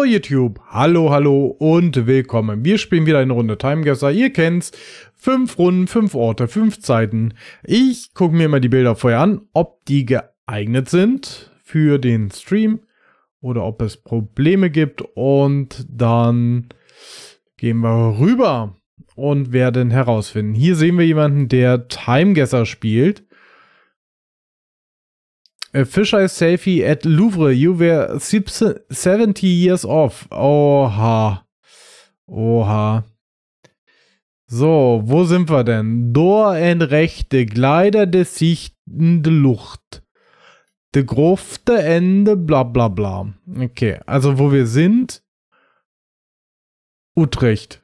So, YouTube, hallo, hallo und willkommen. Wir spielen wieder eine Runde Timeguesser. Ihr kennt's. Fünf Runden, fünf Orte, fünf Zeiten. Ich gucke mir immer die Bilder vorher an, ob die geeignet sind für den Stream oder ob es Probleme gibt. Und dann gehen wir rüber und werden herausfinden. Hier sehen wir jemanden, der Timeguesser spielt. Äh, Fischer ist Selfie at Louvre. You were 70 years off. Oha. Oha. So, wo sind wir denn? Door en rechte, Kleider de sichtende Lucht. De grofte Ende, bla bla bla. Okay, also wo wir sind? Utrecht.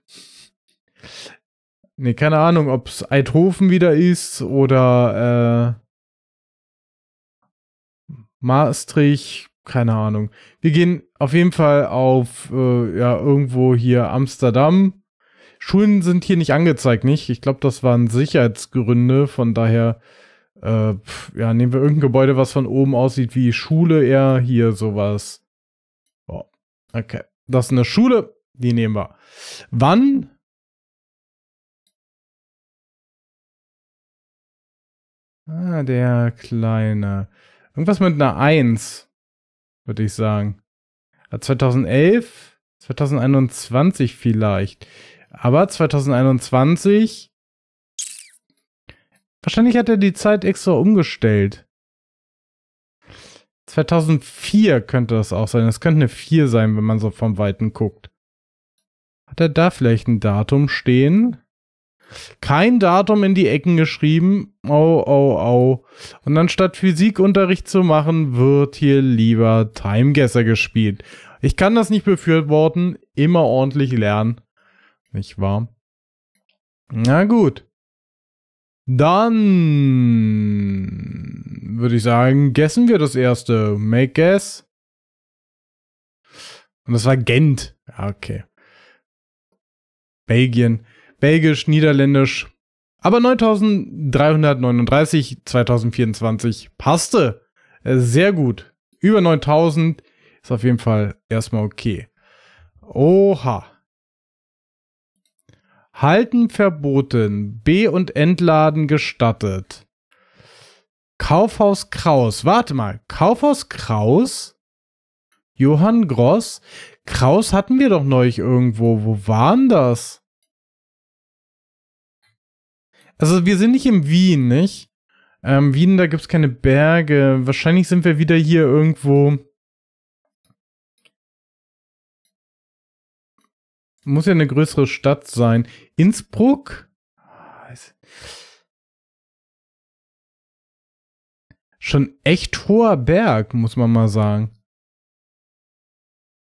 Nee, keine Ahnung, ob es Eidhofen wieder ist oder äh, Maastricht, keine Ahnung. Wir gehen auf jeden Fall auf äh, ja irgendwo hier Amsterdam. Schulen sind hier nicht angezeigt, nicht? Ich glaube, das waren Sicherheitsgründe. Von daher, äh, ja, nehmen wir irgendein Gebäude, was von oben aussieht wie Schule, eher hier sowas. Oh, okay. Das ist eine Schule, die nehmen wir. Wann? Ah, der kleine. Irgendwas mit einer 1, würde ich sagen. 2011, äh, 2021 vielleicht. Aber 2021. Wahrscheinlich hat er die Zeit extra umgestellt. 2004 könnte das auch sein. Das könnte eine 4 sein, wenn man so vom Weiten guckt. Hat er da vielleicht ein Datum stehen? Kein Datum in die Ecken geschrieben. Oh, oh, oh. Und anstatt Physikunterricht zu machen, wird hier lieber Timeguesser gespielt. Ich kann das nicht befürworten. Immer ordentlich lernen. Nicht wahr? Na gut. Dann würde ich sagen, gessen wir das erste. Make guess. Und das war Gent. okay. Belgien. Belgisch, Niederländisch. Aber 9339 2024 passte. Äh, sehr gut. Über 9000 ist auf jeden Fall erstmal okay. Oha. Halten verboten. B- und Entladen gestattet. Kaufhaus Kraus. Warte mal. Kaufhaus Kraus? Johann Gross? Kraus hatten wir doch neulich irgendwo. Wo waren das? Also wir sind nicht im Wien, nicht? Ähm, Wien, da gibt's keine Berge. Wahrscheinlich sind wir wieder hier irgendwo. Muss ja eine größere Stadt sein. Innsbruck? Schon echt hoher Berg, muss man mal sagen.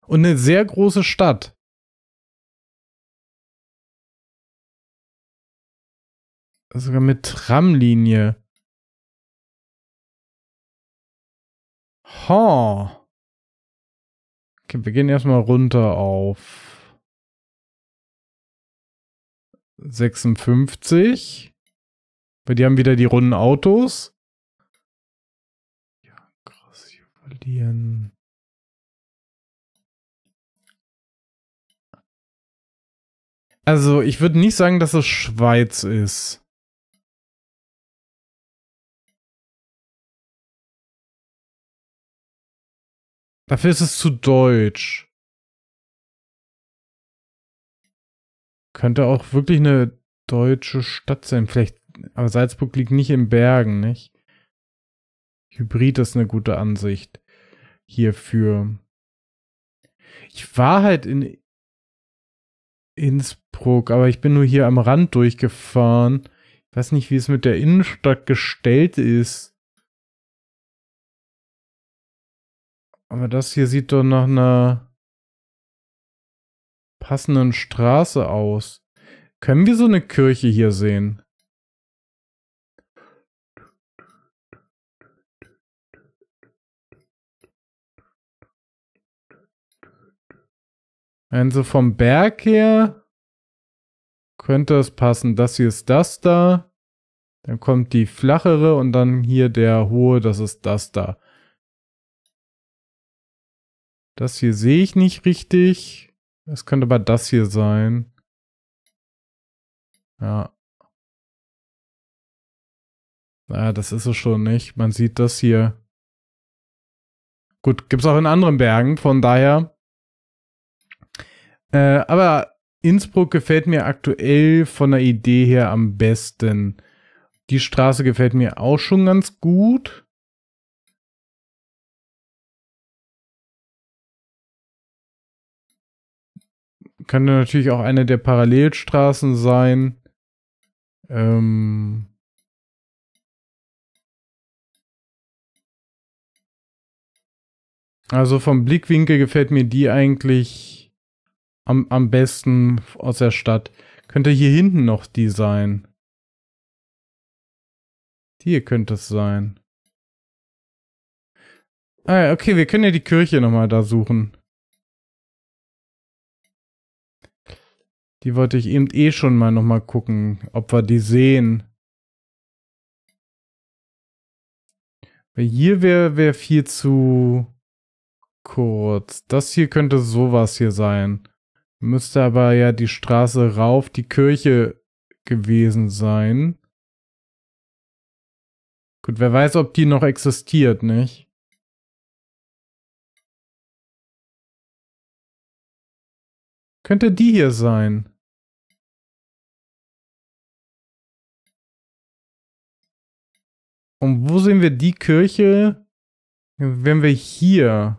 Und eine sehr große Stadt. sogar mit Tramlinie. Ha. Okay, wir gehen erstmal runter auf 56. Weil die haben wieder die runden Autos. Ja, krass, hier verlieren. Also, ich würde nicht sagen, dass es Schweiz ist. Dafür ist es zu deutsch. Könnte auch wirklich eine deutsche Stadt sein. Vielleicht, aber Salzburg liegt nicht in Bergen, nicht? Hybrid ist eine gute Ansicht hierfür. Ich war halt in Innsbruck, aber ich bin nur hier am Rand durchgefahren. Ich weiß nicht, wie es mit der Innenstadt gestellt ist. Aber das hier sieht doch nach einer passenden Straße aus. Können wir so eine Kirche hier sehen? Also vom Berg her könnte es passen. Das hier ist das da. Dann kommt die flachere und dann hier der hohe, das ist das da. Das hier sehe ich nicht richtig. Es könnte aber das hier sein. Ja. Naja, das ist es schon nicht. Man sieht das hier. Gut, gibt es auch in anderen Bergen, von daher. Äh, aber Innsbruck gefällt mir aktuell von der Idee her am besten. Die Straße gefällt mir auch schon ganz gut. könnte natürlich auch eine der Parallelstraßen sein. Ähm also vom Blickwinkel gefällt mir die eigentlich am, am besten aus der Stadt. Könnte hier hinten noch die sein. Hier könnte es sein. Ah, okay, wir können ja die Kirche nochmal da suchen. Die wollte ich eben eh schon mal nochmal gucken, ob wir die sehen. Weil hier wäre wär viel zu kurz. Das hier könnte sowas hier sein. Müsste aber ja die Straße rauf, die Kirche gewesen sein. Gut, wer weiß, ob die noch existiert, nicht? Könnte die hier sein? Und wo sehen wir die Kirche, wenn wir hier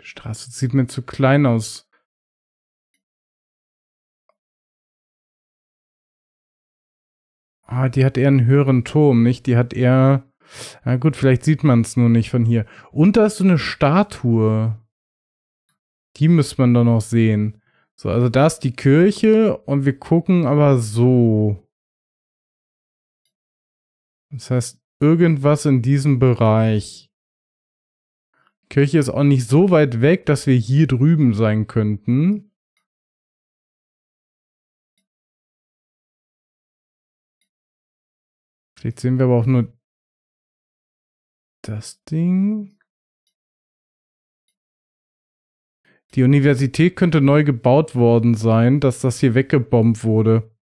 Die Straße sieht mir zu klein aus. Ah, die hat eher einen höheren Turm, nicht? Die hat eher na gut, vielleicht sieht man es nur nicht von hier. Und da ist so eine Statue. Die müsste man doch noch sehen. So, also da ist die Kirche und wir gucken aber so. Das heißt, irgendwas in diesem Bereich. Die Kirche ist auch nicht so weit weg, dass wir hier drüben sein könnten. Vielleicht sehen wir aber auch nur das Ding. Die Universität könnte neu gebaut worden sein, dass das hier weggebombt wurde.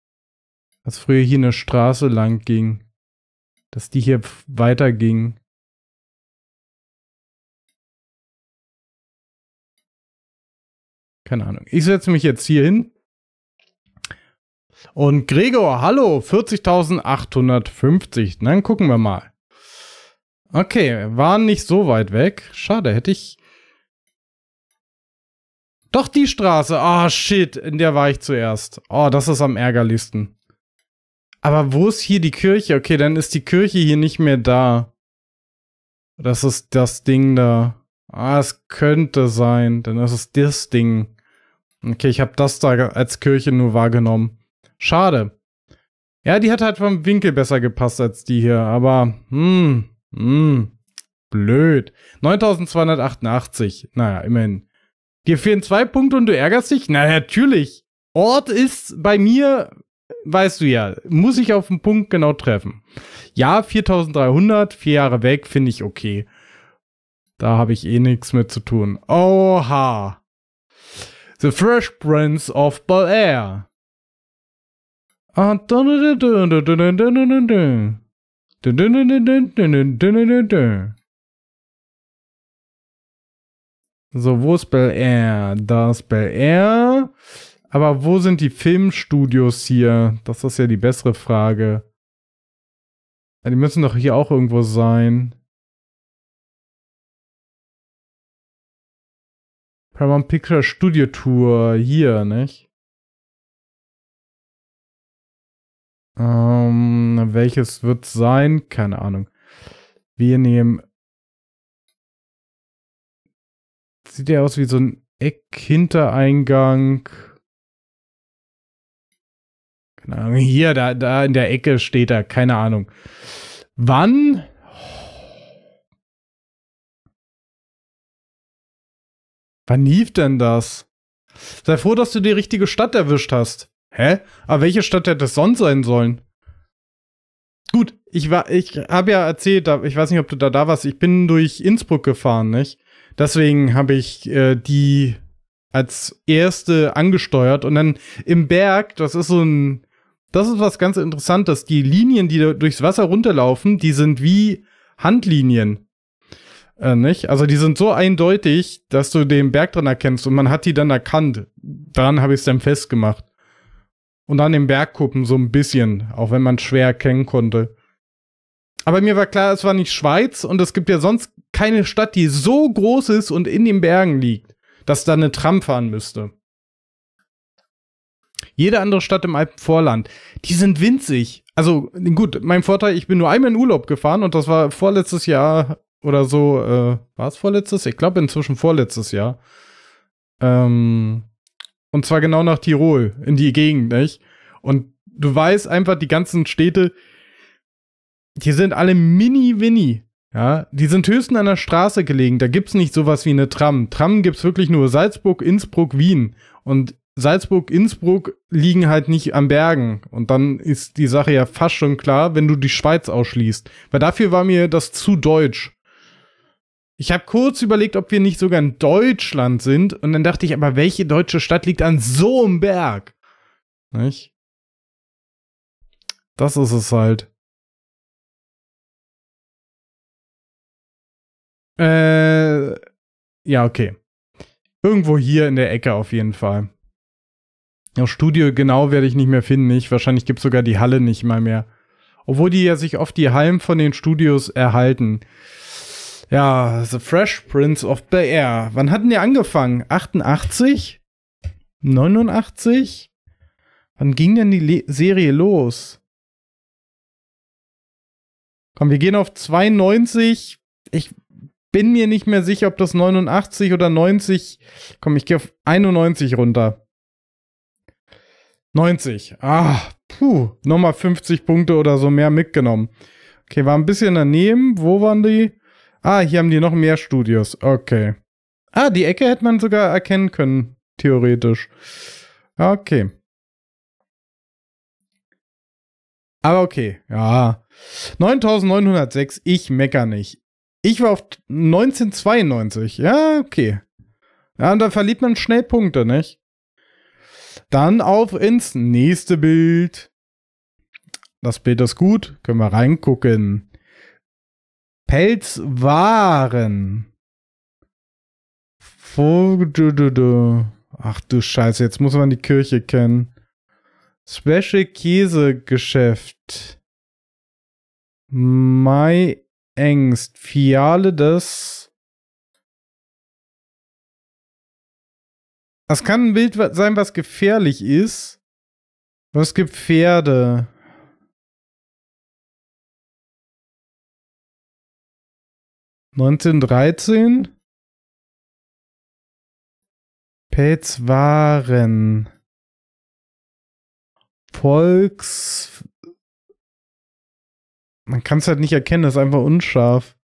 Dass früher hier eine Straße lang ging. Dass die hier weiterging. Keine Ahnung. Ich setze mich jetzt hier hin. Und Gregor, hallo, 40.850. Dann gucken wir mal. Okay, waren nicht so weit weg. Schade, hätte ich. Doch die Straße. Ah, oh, shit, in der war ich zuerst. Oh, das ist am ärgerlichsten. Aber wo ist hier die Kirche? Okay, dann ist die Kirche hier nicht mehr da. Das ist das Ding da. Ah, es könnte sein. Dann ist es das Ding. Okay, ich habe das da als Kirche nur wahrgenommen. Schade. Ja, die hat halt vom Winkel besser gepasst als die hier, aber hm. Mm, blöd. 9288. Naja, immerhin. Dir fehlen zwei Punkte und du ärgerst dich? Na, natürlich. Ort ist bei mir, weißt du ja, muss ich auf den Punkt genau treffen. Ja, 4300, vier Jahre weg, finde ich okay. Da habe ich eh nichts mit zu tun. Oha. The Fresh Prince of Bel Air. Ah, dun dun dun dun dun dun dun dun so, wo ist Bel Air? Da ist Bel Air. Aber wo sind die Filmstudios hier? Das ist ja die bessere Frage. Die müssen doch hier auch irgendwo sein. Paramount Picture Studio Tour hier, nicht? Ähm, welches wird sein? Keine Ahnung. Wir nehmen. Sieht ja aus wie so ein Eck-Hintereingang. Keine Ahnung. Hier, da, da in der Ecke steht er. Keine Ahnung. Wann? Wann lief denn das? Sei froh, dass du die richtige Stadt erwischt hast. Hä? Aber welche Stadt hätte das sonst sein sollen? Gut, ich war, ich habe ja erzählt, ich weiß nicht, ob du da da warst, ich bin durch Innsbruck gefahren, nicht? Deswegen habe ich äh, die als erste angesteuert und dann im Berg, das ist so ein, das ist was ganz Interessantes, die Linien, die durchs Wasser runterlaufen, die sind wie Handlinien. Äh, nicht? Also die sind so eindeutig, dass du den Berg dran erkennst und man hat die dann erkannt. Daran habe ich es dann festgemacht und an den Bergkuppen so ein bisschen, auch wenn man schwer erkennen konnte. Aber mir war klar, es war nicht Schweiz und es gibt ja sonst keine Stadt, die so groß ist und in den Bergen liegt, dass da eine Tram fahren müsste. Jede andere Stadt im Alpenvorland, die sind winzig. Also gut, mein Vorteil, ich bin nur einmal in Urlaub gefahren und das war vorletztes Jahr oder so, äh, war es vorletztes? Ich glaube inzwischen vorletztes Jahr. Ähm, und zwar genau nach Tirol, in die Gegend, nicht? Und du weißt einfach, die ganzen Städte, die sind alle mini-winni. Ja, die sind höchstens an der Straße gelegen. Da gibt's nicht sowas wie eine Tram. Tram gibt's wirklich nur Salzburg, Innsbruck, Wien. Und Salzburg, Innsbruck liegen halt nicht an Bergen. Und dann ist die Sache ja fast schon klar, wenn du die Schweiz ausschließt. Weil dafür war mir das zu deutsch. Ich habe kurz überlegt, ob wir nicht sogar in Deutschland sind. Und dann dachte ich, aber welche deutsche Stadt liegt an so einem Berg? Nicht? Das ist es halt. Äh, ja, okay. Irgendwo hier in der Ecke auf jeden Fall. Ja, Studio genau werde ich nicht mehr finden. Nicht? Wahrscheinlich gibt es sogar die Halle nicht mal mehr. Obwohl die ja sich oft die Hallen von den Studios erhalten. Ja, The Fresh Prince of Bel Air. Wann hatten die angefangen? 88? 89? Wann ging denn die Le Serie los? Komm, wir gehen auf 92. Ich bin mir nicht mehr sicher, ob das 89 oder 90. Komm, ich gehe auf 91 runter. 90. Ah, puh, nochmal 50 Punkte oder so mehr mitgenommen. Okay, war ein bisschen daneben. Wo waren die? Ah, hier haben die noch mehr Studios. Okay. Ah, die Ecke hätte man sogar erkennen können, theoretisch. Okay. Aber okay, ja. 9906, ich mecker nicht. Ich war auf 1992. Ja, okay. Ja, und da verliert man schnell Punkte, nicht? Dann auf ins nächste Bild. Das Bild ist gut, können wir reingucken. Pelzwaren. Ach du Scheiße, jetzt muss man die Kirche kennen. Special Käsegeschäft. Mai Engst. Fiale des. Das kann ein Bild sein, was gefährlich ist. Was gibt Pferde? 1913. Pets waren Volks. Man kann es halt nicht erkennen, das ist einfach unscharf.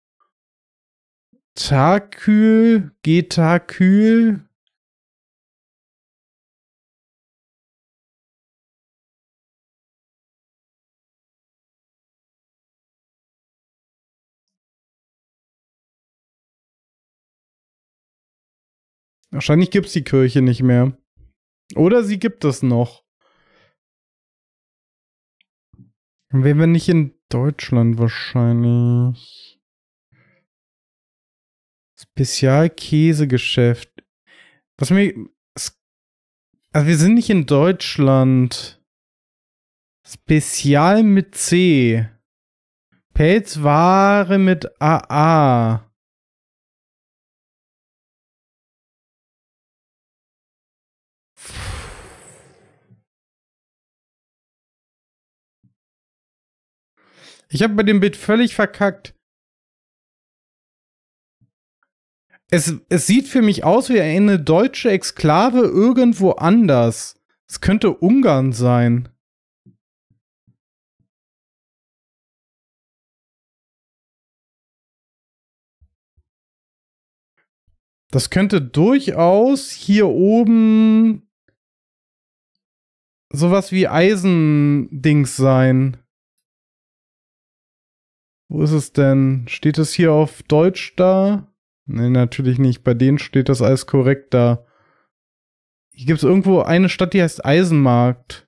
Takül, Getakül, Wahrscheinlich gibt es die Kirche nicht mehr. Oder sie gibt es noch. Dann wären wir nicht in Deutschland wahrscheinlich. Spezialkäsegeschäft. Was mir. Also wir sind nicht in Deutschland. Spezial mit C. Pelzware mit AA. Ich habe bei dem Bild völlig verkackt. Es, es sieht für mich aus wie eine deutsche Exklave irgendwo anders. Es könnte Ungarn sein. Das könnte durchaus hier oben sowas wie Eisendings sein. Wo ist es denn? Steht es hier auf Deutsch da? Nee, natürlich nicht. Bei denen steht das alles korrekt da. Hier gibt es irgendwo eine Stadt, die heißt Eisenmarkt.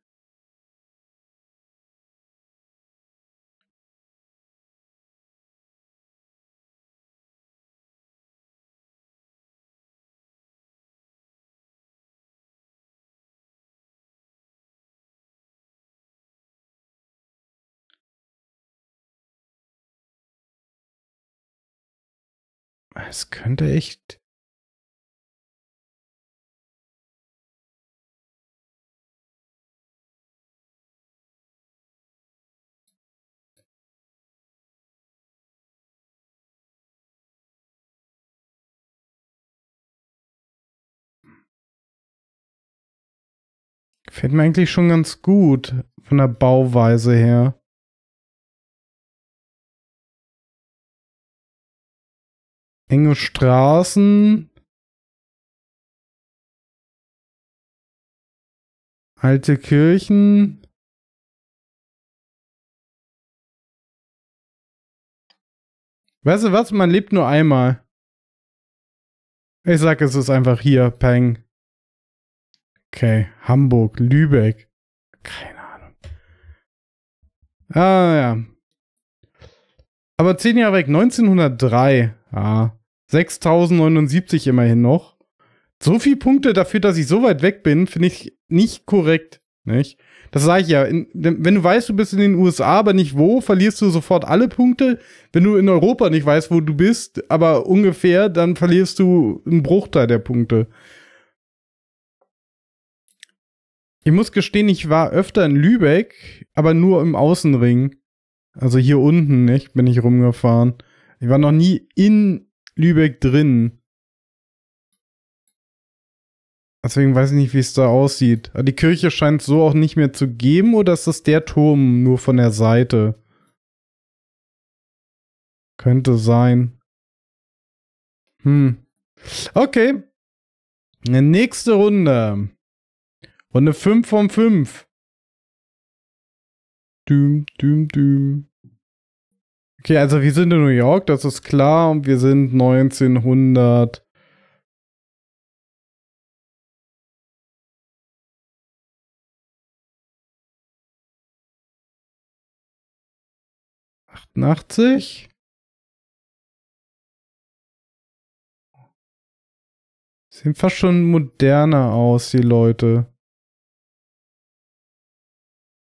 Es könnte echt. Fällt mir eigentlich schon ganz gut von der Bauweise her. enge Straßen, alte Kirchen. Weißt du was? Man lebt nur einmal. Ich sag, es ist einfach hier, Peng. Okay, Hamburg, Lübeck. Keine Ahnung. Ah, ja. Aber zehn Jahre weg, 1903. Ah. 6079 immerhin noch. So viel Punkte dafür, dass ich so weit weg bin, finde ich nicht korrekt. Nicht? Das sage ich ja. In, wenn du weißt, du bist in den USA, aber nicht wo, verlierst du sofort alle Punkte. Wenn du in Europa nicht weißt, wo du bist, aber ungefähr, dann verlierst du einen Bruchteil der Punkte. Ich muss gestehen, ich war öfter in Lübeck, aber nur im Außenring. Also hier unten, nicht? Bin ich rumgefahren. Ich war noch nie in Lübeck drin. Deswegen weiß ich nicht, wie es da aussieht. Aber die Kirche scheint so auch nicht mehr zu geben, oder ist das der Turm nur von der Seite? Könnte sein. Hm. Okay. Eine Nächste Runde. Runde 5 von 5. Düm, düm, düm. Okay, also wir sind in New York, das ist klar, und wir sind 1900. Achtundachtzig. Sehen fast schon moderner aus, die Leute.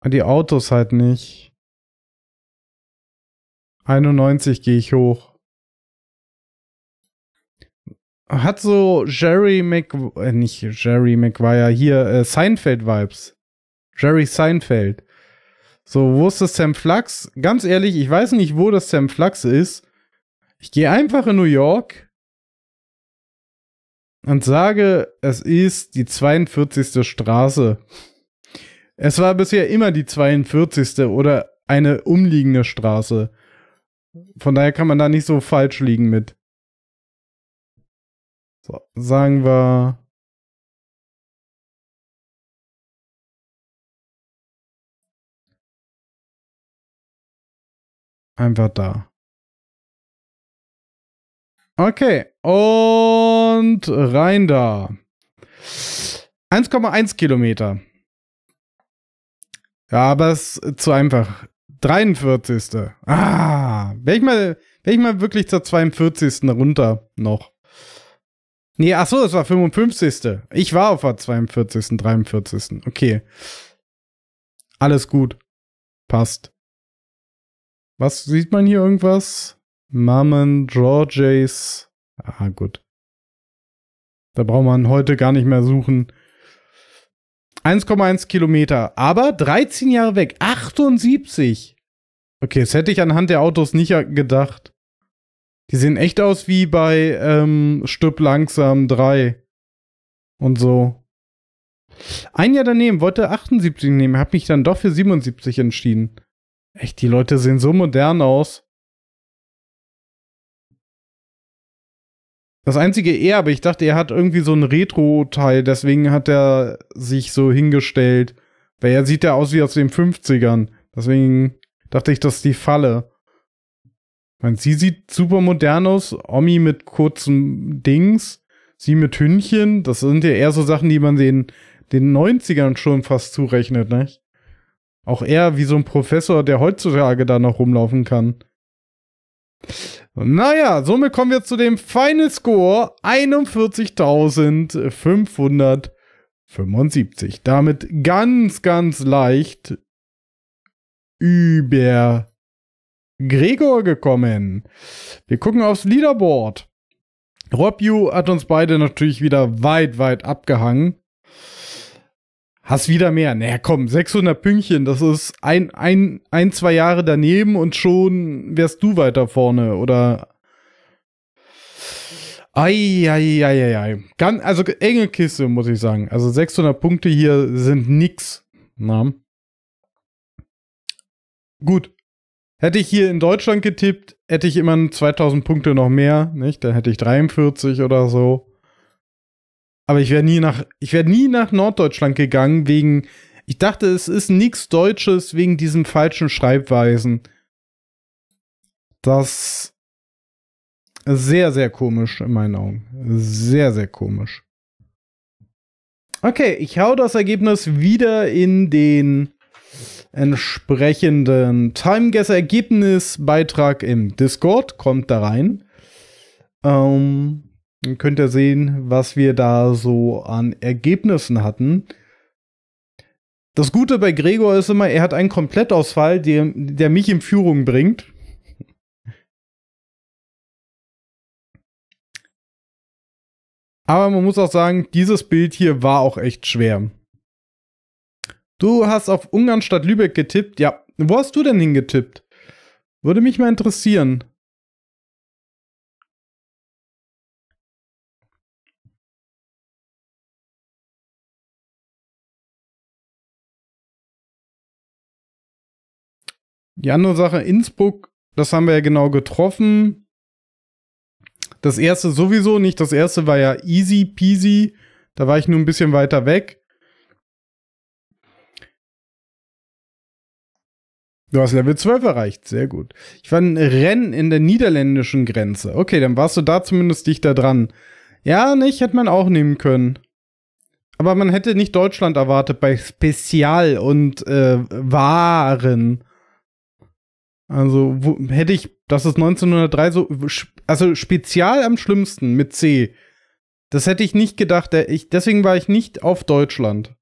Aber ah, die Autos halt nicht. 91 gehe ich hoch. Hat so Jerry Mc... Äh, nicht Jerry Maguire, hier äh, Seinfeld-Vibes. Jerry Seinfeld. So, wo ist das Sam Flux? Ganz ehrlich, ich weiß nicht, wo das Sam Flux ist. Ich gehe einfach in New York und sage, es ist die 42. Straße. Es war bisher immer die 42. oder eine umliegende Straße. Von daher kann man da nicht so falsch liegen mit. So, sagen wir. Einfach da. Okay, und rein da. 1,1 Kilometer. Ja, aber es ist zu einfach. 43. Ah, wäre ich mal, wär ich mal wirklich zur 42. runter noch. Nee, ach so, das war 55. Ich war auf der 42., 43. Okay. Alles gut. Passt. Was sieht man hier irgendwas? Mammon, Georges. Ah, gut. Da braucht man heute gar nicht mehr suchen. 1,1 Kilometer, aber 13 Jahre weg, 78. Okay, das hätte ich anhand der Autos nicht gedacht. Die sehen echt aus wie bei ähm, Stück langsam 3 und so. Ein Jahr daneben wollte 78 nehmen, habe mich dann doch für 77 entschieden. Echt, die Leute sehen so modern aus. Das einzige er, aber ich dachte, er hat irgendwie so einen Retro-Teil, deswegen hat er sich so hingestellt. Weil er sieht ja aus wie aus den 50ern. Deswegen dachte ich, das ist die Falle. Ich meine, sie sieht super modern aus, Omi mit kurzen Dings, sie mit Hündchen. Das sind ja eher so Sachen, die man den, den 90ern schon fast zurechnet, ne? Auch er wie so ein Professor, der heutzutage da noch rumlaufen kann. Naja, somit kommen wir zu dem Final Score 41.575. Damit ganz, ganz leicht über Gregor gekommen. Wir gucken aufs Leaderboard. Rob Yu hat uns beide natürlich wieder weit, weit abgehangen. Hast wieder mehr. Naja, komm, 600 Pünktchen, das ist ein, ein, ein, zwei Jahre daneben und schon wärst du weiter vorne oder. Eieieiei. Ganz, also enge Kiste, muss ich sagen. Also 600 Punkte hier sind nix. Na? Gut. Hätte ich hier in Deutschland getippt, hätte ich immer 2000 Punkte noch mehr, nicht? Dann hätte ich 43 oder so. Aber ich wäre nie nach, ich wäre nie nach Norddeutschland gegangen wegen, ich dachte, es ist nichts Deutsches wegen diesen falschen Schreibweisen. Das ist sehr, sehr komisch in meinen Augen. Sehr, sehr komisch. Okay, ich hau das Ergebnis wieder in den entsprechenden Time Guess Ergebnis Beitrag im Discord. Kommt da rein. Ähm, könnt ihr sehen, was wir da so an Ergebnissen hatten. Das Gute bei Gregor ist immer, er hat einen Komplettausfall, der, der mich in Führung bringt. Aber man muss auch sagen, dieses Bild hier war auch echt schwer. Du hast auf Ungarn statt Lübeck getippt. Ja, wo hast du denn hingetippt? Würde mich mal interessieren. Die andere Sache, Innsbruck, das haben wir ja genau getroffen. Das erste sowieso nicht. Das erste war ja easy peasy. Da war ich nur ein bisschen weiter weg. Du hast Level 12 erreicht, sehr gut. Ich war ein Rennen in der niederländischen Grenze. Okay, dann warst du da zumindest dichter dran. Ja, nicht, hätte man auch nehmen können. Aber man hätte nicht Deutschland erwartet bei Spezial und äh, Waren. Also wo, hätte ich, das ist 1903 so, also spezial am schlimmsten mit C. Das hätte ich nicht gedacht. Ich, deswegen war ich nicht auf Deutschland.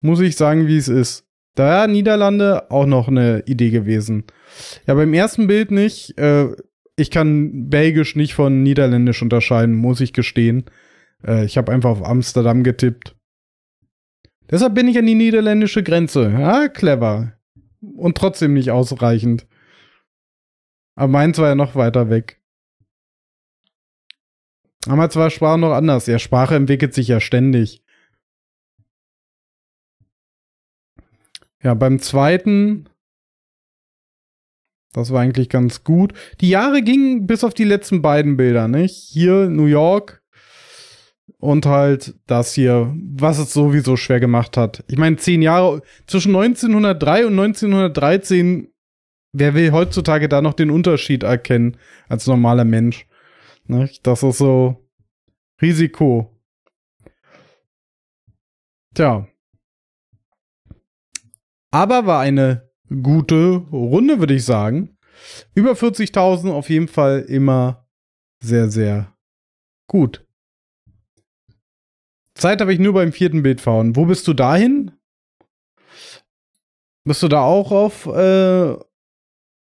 Muss ich sagen, wie es ist. Da Niederlande auch noch eine Idee gewesen. Ja, beim ersten Bild nicht. Äh, ich kann Belgisch nicht von Niederländisch unterscheiden, muss ich gestehen. Äh, ich habe einfach auf Amsterdam getippt. Deshalb bin ich an die niederländische Grenze. Ja, ah, clever. Und trotzdem nicht ausreichend. Aber meins war ja noch weiter weg. Damals war Sprache noch anders. Ja, Sprache entwickelt sich ja ständig. Ja, beim zweiten, das war eigentlich ganz gut. Die Jahre gingen bis auf die letzten beiden Bilder, nicht? Hier New York und halt das hier, was es sowieso schwer gemacht hat. Ich meine, zehn Jahre, zwischen 1903 und 1913 wer will heutzutage da noch den Unterschied erkennen als normaler Mensch? Nicht? Ne? Das ist so Risiko. Tja. Aber war eine gute Runde, würde ich sagen. Über 40.000 auf jeden Fall immer sehr, sehr gut. Zeit habe ich nur beim vierten Bild fahren. Wo bist du dahin? Bist du da auch auf äh,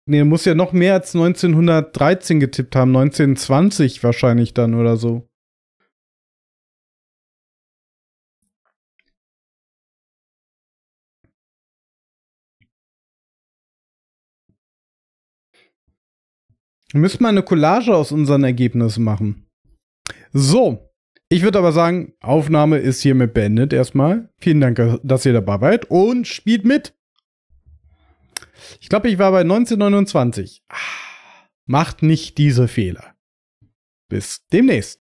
Nee, muss ja noch mehr als 1913 getippt haben. 1920 wahrscheinlich dann oder so. Wir müssen mal eine Collage aus unseren Ergebnissen machen. So, ich würde aber sagen, Aufnahme ist hiermit beendet erstmal. Vielen Dank, dass ihr dabei wart und spielt mit. Ich glaube, ich war bei 1929. Ah, macht nicht diese Fehler. Bis demnächst.